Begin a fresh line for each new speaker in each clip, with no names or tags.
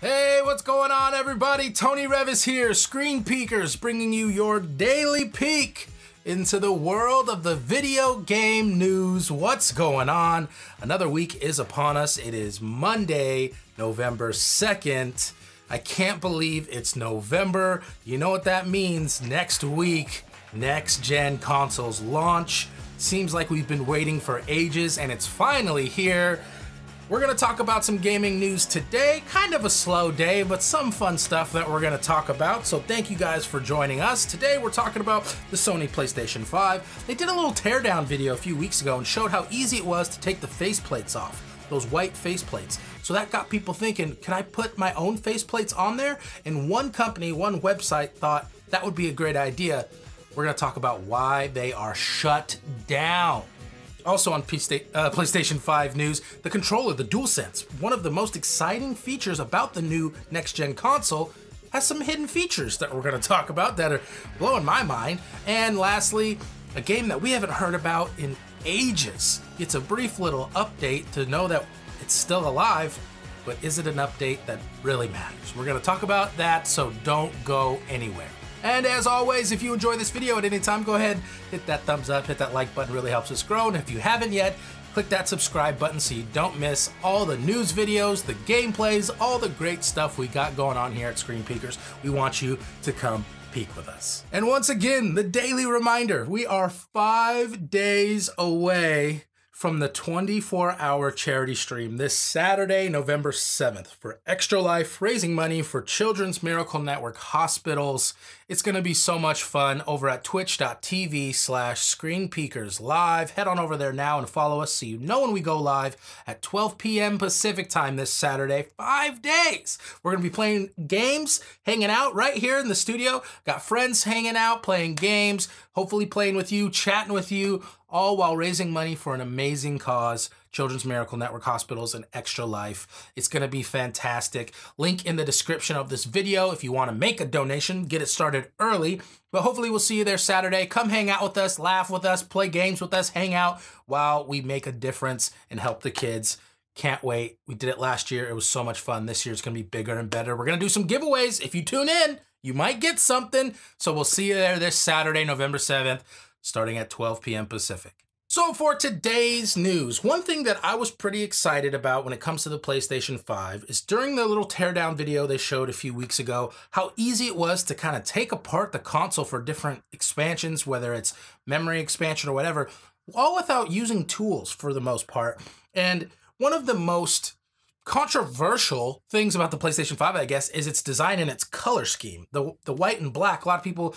Hey, what's going on, everybody? Tony Revis here, Screen Peekers, bringing you your daily peek into the world of the video game news. What's going on? Another week is upon us. It is Monday, November 2nd. I can't believe it's November. You know what that means. Next week, next gen consoles launch. Seems like we've been waiting for ages, and it's finally here. We're going to talk about some gaming news today. Kind of a slow day, but some fun stuff that we're going to talk about. So thank you guys for joining us. Today we're talking about the Sony PlayStation 5. They did a little teardown video a few weeks ago and showed how easy it was to take the faceplates off those white faceplates. So that got people thinking, can I put my own faceplates on there? And one company, one website thought that would be a great idea. We're gonna talk about why they are shut down. Also on uh, PlayStation 5 news, the controller, the DualSense, one of the most exciting features about the new next-gen console, has some hidden features that we're going to talk about that are blowing my mind. And lastly, a game that we haven't heard about in ages. It's a brief little update to know that it's still alive, but is it an update that really matters? We're going to talk about that, so don't go anywhere. And as always, if you enjoy this video at any time, go ahead, hit that thumbs up, hit that like button, really helps us grow. And if you haven't yet, click that subscribe button so you don't miss all the news videos, the gameplays, all the great stuff we got going on here at Screen Peakers. We want you to come peek with us. And once again, the daily reminder, we are five days away from the 24 hour charity stream this Saturday, November 7th for Extra Life, raising money for Children's Miracle Network hospitals it's going to be so much fun over at twitch.tv slash screenpeakers live. Head on over there now and follow us so you know when we go live at 12 p.m. Pacific time this Saturday, five days. We're going to be playing games, hanging out right here in the studio. Got friends hanging out, playing games, hopefully playing with you, chatting with you, all while raising money for an amazing cause. Children's Miracle Network Hospitals and Extra Life. It's going to be fantastic. Link in the description of this video if you want to make a donation, get it started early. But hopefully we'll see you there Saturday. Come hang out with us, laugh with us, play games with us, hang out while we make a difference and help the kids. Can't wait. We did it last year. It was so much fun. This year it's going to be bigger and better. We're going to do some giveaways. If you tune in, you might get something. So we'll see you there this Saturday, November 7th, starting at 12 p.m. Pacific. So for today's news, one thing that I was pretty excited about when it comes to the PlayStation 5 is during the little teardown video they showed a few weeks ago, how easy it was to kind of take apart the console for different expansions, whether it's memory expansion or whatever, all without using tools for the most part. And one of the most controversial things about the PlayStation 5, I guess, is its design and its color scheme. The, the white and black, a lot of people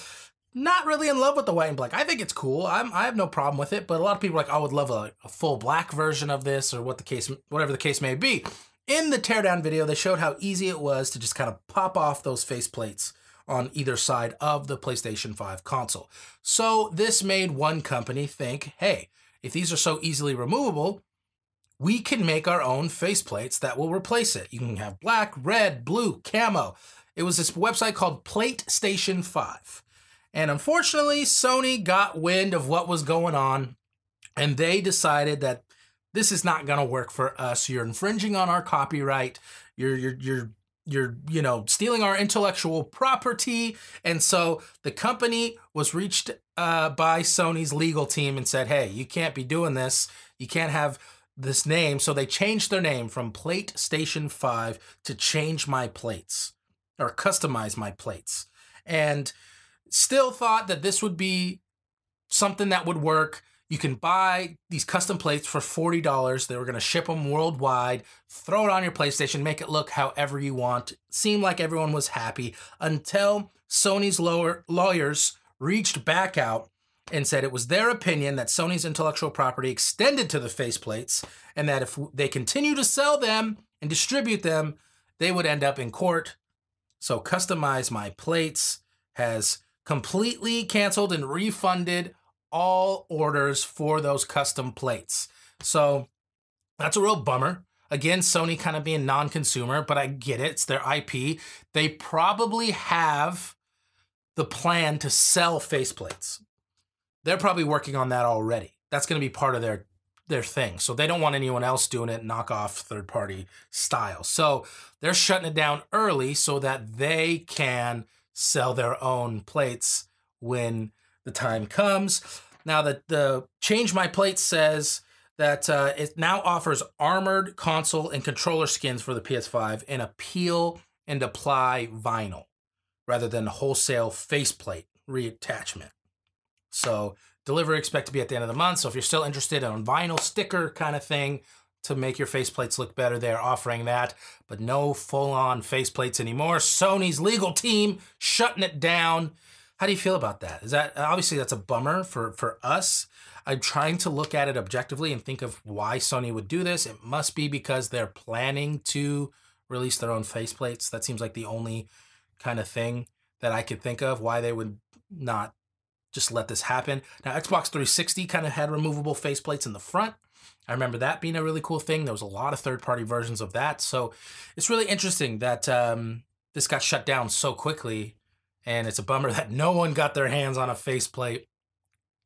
not really in love with the white and black. I think it's cool. I'm, I have no problem with it, but a lot of people are like, I oh, would love a, a full black version of this or what the case, whatever the case may be. In the teardown video, they showed how easy it was to just kind of pop off those face plates on either side of the PlayStation 5 console. So this made one company think, hey, if these are so easily removable, we can make our own faceplates that will replace it. You can have black, red, blue, camo. It was this website called Plate Station 5. And unfortunately, Sony got wind of what was going on and they decided that this is not going to work for us. You're infringing on our copyright. You're you're you're you're you know stealing our intellectual property and so the company was reached uh, by sony's legal team and said hey you can't be doing this you can't have this name so they changed their name from plate station 5 to change my plates or customize my plates and Still thought that this would be something that would work. You can buy these custom plates for $40. They were going to ship them worldwide, throw it on your PlayStation, make it look however you want. Seemed like everyone was happy until Sony's lower lawyers reached back out and said it was their opinion that Sony's intellectual property extended to the faceplates and that if they continue to sell them and distribute them, they would end up in court. So customize my plates has completely canceled and refunded all orders for those custom plates. So that's a real bummer. Again, Sony kind of being non consumer, but I get it. It's their IP. They probably have the plan to sell faceplates. They're probably working on that already. That's going to be part of their their thing. So they don't want anyone else doing it knockoff third party style. So they're shutting it down early so that they can sell their own plates when the time comes. Now that the Change My Plate says that uh, it now offers armored console and controller skins for the PS5 in a peel and apply vinyl rather than wholesale faceplate reattachment. So delivery expect to be at the end of the month. So if you're still interested in vinyl sticker kind of thing, to make your faceplates look better. They are offering that, but no full-on faceplates anymore. Sony's legal team shutting it down. How do you feel about that? Is that obviously that's a bummer for for us? I'm trying to look at it objectively and think of why Sony would do this. It must be because they're planning to release their own faceplates. That seems like the only kind of thing that I could think of why they would not just let this happen. Now Xbox 360 kind of had removable faceplates in the front I remember that being a really cool thing. There was a lot of third-party versions of that, so it's really interesting that um, this got shut down so quickly, and it's a bummer that no one got their hands on a faceplate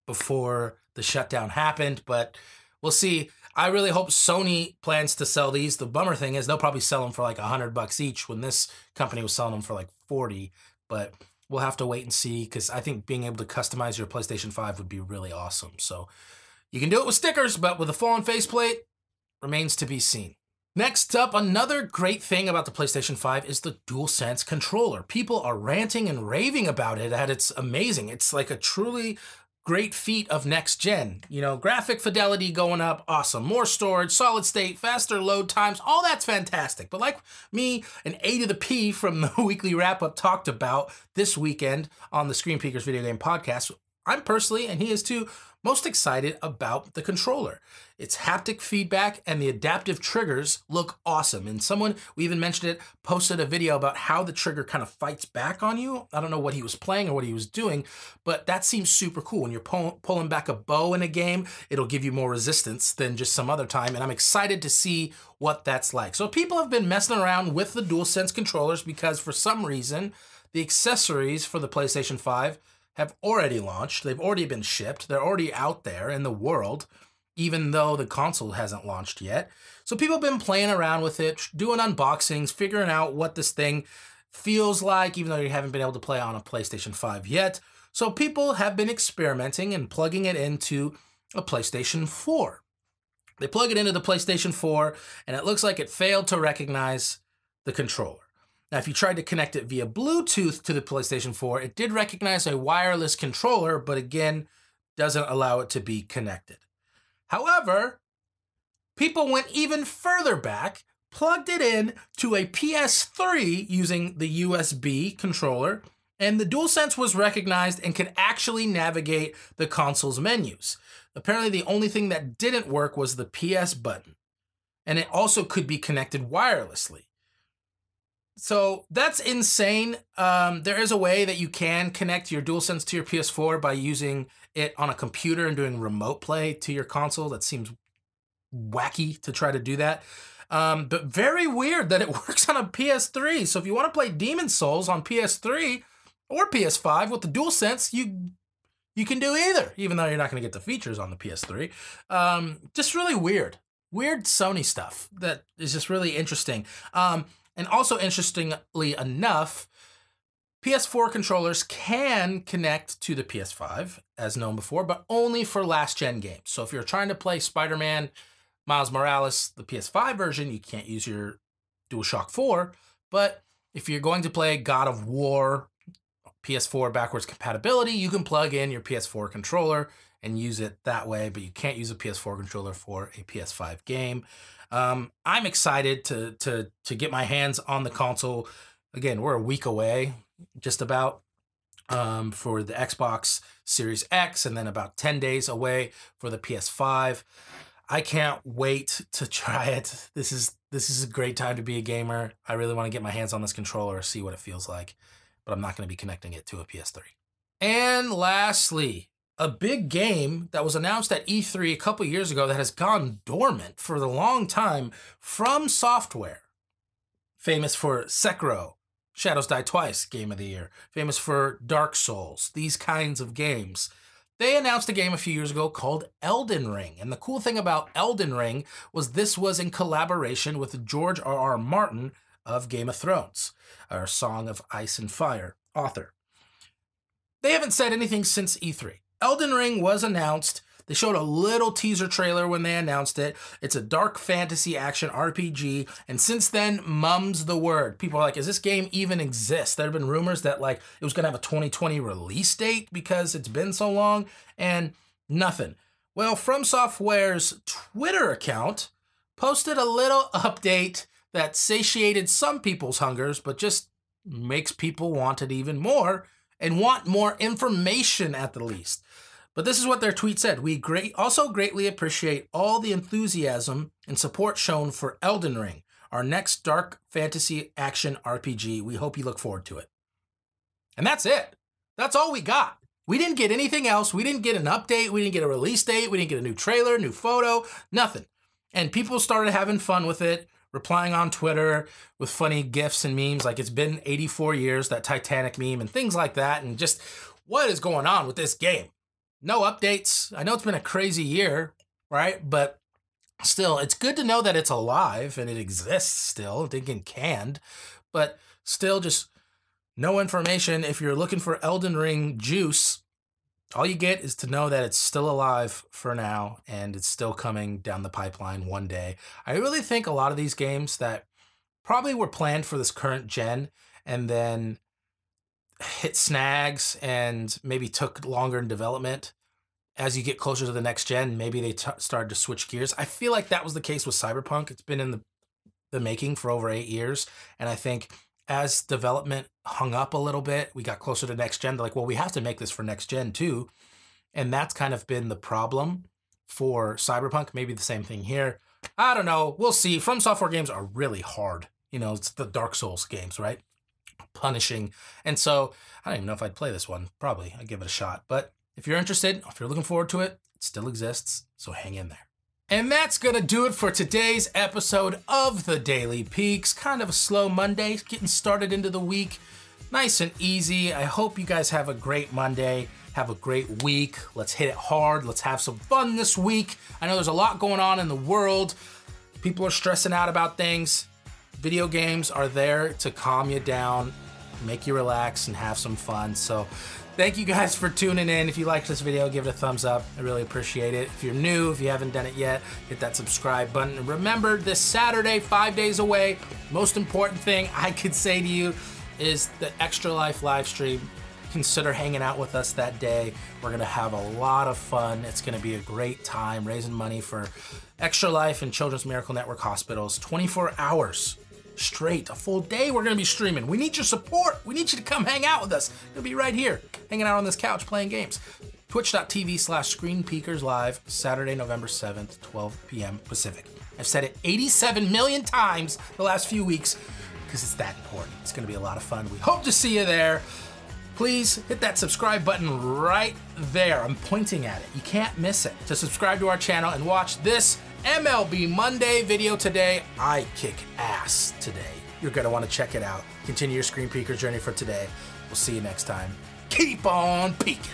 before the shutdown happened. But we'll see. I really hope Sony plans to sell these. The bummer thing is they'll probably sell them for like a hundred bucks each when this company was selling them for like forty. But we'll have to wait and see because I think being able to customize your PlayStation Five would be really awesome. So. You can do it with stickers, but with a fallen faceplate, remains to be seen. Next up, another great thing about the PlayStation 5 is the DualSense controller. People are ranting and raving about it, and it's amazing. It's like a truly great feat of next gen. You know, graphic fidelity going up, awesome. More storage, solid state, faster load times, all that's fantastic. But like me and A to the P from the weekly wrap up talked about this weekend on the Screen Peakers Video Game Podcast, I'm personally, and he is too, most excited about the controller. Its haptic feedback and the adaptive triggers look awesome. And someone, we even mentioned it, posted a video about how the trigger kind of fights back on you. I don't know what he was playing or what he was doing, but that seems super cool. When you're pull pulling back a bow in a game, it'll give you more resistance than just some other time. And I'm excited to see what that's like. So people have been messing around with the DualSense controllers because for some reason, the accessories for the PlayStation 5 have already launched, they've already been shipped, they're already out there in the world, even though the console hasn't launched yet. So people have been playing around with it, doing unboxings, figuring out what this thing feels like, even though you haven't been able to play on a PlayStation 5 yet. So people have been experimenting and plugging it into a PlayStation 4. They plug it into the PlayStation 4, and it looks like it failed to recognize the controller. Now, if you tried to connect it via Bluetooth to the PlayStation 4, it did recognize a wireless controller, but again, doesn't allow it to be connected. However, people went even further back, plugged it in to a PS3 using the USB controller, and the DualSense was recognized and could actually navigate the console's menus. Apparently, the only thing that didn't work was the PS button, and it also could be connected wirelessly. So that's insane. Um, there is a way that you can connect your DualSense to your PS4 by using it on a computer and doing remote play to your console. That seems wacky to try to do that. Um, but very weird that it works on a PS3. So if you want to play Demon Souls on PS3 or PS5 with the DualSense, you you can do either, even though you're not going to get the features on the PS3. Um, just really weird. Weird Sony stuff that is just really interesting. Um, and also, interestingly enough, PS4 controllers can connect to the PS5, as known before, but only for last gen games. So if you're trying to play Spider Man, Miles Morales, the PS5 version, you can't use your DualShock 4. But if you're going to play God of War, PS4 backwards compatibility, you can plug in your PS4 controller and use it that way, but you can't use a PS4 controller for a PS5 game. Um, I'm excited to to to get my hands on the console. Again, we're a week away, just about um, for the Xbox Series X, and then about 10 days away for the PS5. I can't wait to try it. This is this is a great time to be a gamer. I really want to get my hands on this controller, see what it feels like, but I'm not going to be connecting it to a PS3. And lastly, a big game that was announced at E3 a couple years ago that has gone dormant for a long time from software. Famous for Sekiro, Shadows Die Twice Game of the Year, famous for Dark Souls, these kinds of games. They announced a game a few years ago called Elden Ring. And the cool thing about Elden Ring was this was in collaboration with George R.R. R. Martin of Game of Thrones, or Song of Ice and Fire author. They haven't said anything since E3. Elden Ring was announced. They showed a little teaser trailer when they announced it. It's a dark fantasy action RPG, and since then, mum's the word. People are like, is this game even exist? There have been rumors that like it was gonna have a 2020 release date because it's been so long, and nothing. Well, From Software's Twitter account posted a little update that satiated some people's hungers, but just makes people want it even more and want more information at the least. But this is what their tweet said. We great, also greatly appreciate all the enthusiasm and support shown for Elden Ring, our next dark fantasy action RPG. We hope you look forward to it. And that's it. That's all we got. We didn't get anything else. We didn't get an update. We didn't get a release date. We didn't get a new trailer, new photo, nothing. And people started having fun with it replying on Twitter with funny GIFs and memes. Like it's been 84 years, that Titanic meme and things like that. And just what is going on with this game? No updates. I know it's been a crazy year, right? But still, it's good to know that it's alive and it exists still, thinking canned, but still just no information. If you're looking for Elden Ring juice, all you get is to know that it's still alive for now and it's still coming down the pipeline one day. I really think a lot of these games that probably were planned for this current gen and then hit snags and maybe took longer in development. As you get closer to the next gen, maybe they started to switch gears. I feel like that was the case with Cyberpunk. It's been in the the making for over eight years, and I think as development hung up a little bit, we got closer to next gen. They're like, well, we have to make this for next gen too. And that's kind of been the problem for Cyberpunk. Maybe the same thing here. I don't know. We'll see. From software games are really hard. You know, it's the Dark Souls games, right? Punishing. And so I don't even know if I'd play this one. Probably I'd give it a shot. But if you're interested, if you're looking forward to it, it still exists. So hang in there. And that's gonna do it for today's episode of the Daily Peaks. Kind of a slow Monday, getting started into the week. Nice and easy. I hope you guys have a great Monday. Have a great week. Let's hit it hard. Let's have some fun this week. I know there's a lot going on in the world. People are stressing out about things. Video games are there to calm you down, make you relax, and have some fun. So Thank you guys for tuning in. If you liked this video, give it a thumbs up. I really appreciate it. If you're new, if you haven't done it yet, hit that subscribe button. And remember, this Saturday, five days away, most important thing I could say to you is the Extra Life live stream. Consider hanging out with us that day. We're gonna have a lot of fun. It's gonna be a great time raising money for Extra Life and Children's Miracle Network Hospitals. 24 hours straight. A full day we're gonna be streaming. We need your support. We need you to come hang out with us. You'll be right here, hanging out on this couch playing games. Twitch.tv slash Screen Peakers Live, Saturday, November 7th, 12 p.m. Pacific. I've said it 87 million times the last few weeks because it's that important. It's gonna be a lot of fun. We hope to see you there. Please hit that subscribe button right there. I'm pointing at it. You can't miss it. To subscribe to our channel and watch this MLB Monday video today. I kick ass today. You're gonna wanna check it out. Continue your Screen peeker journey for today. We'll see you next time. Keep on peeking.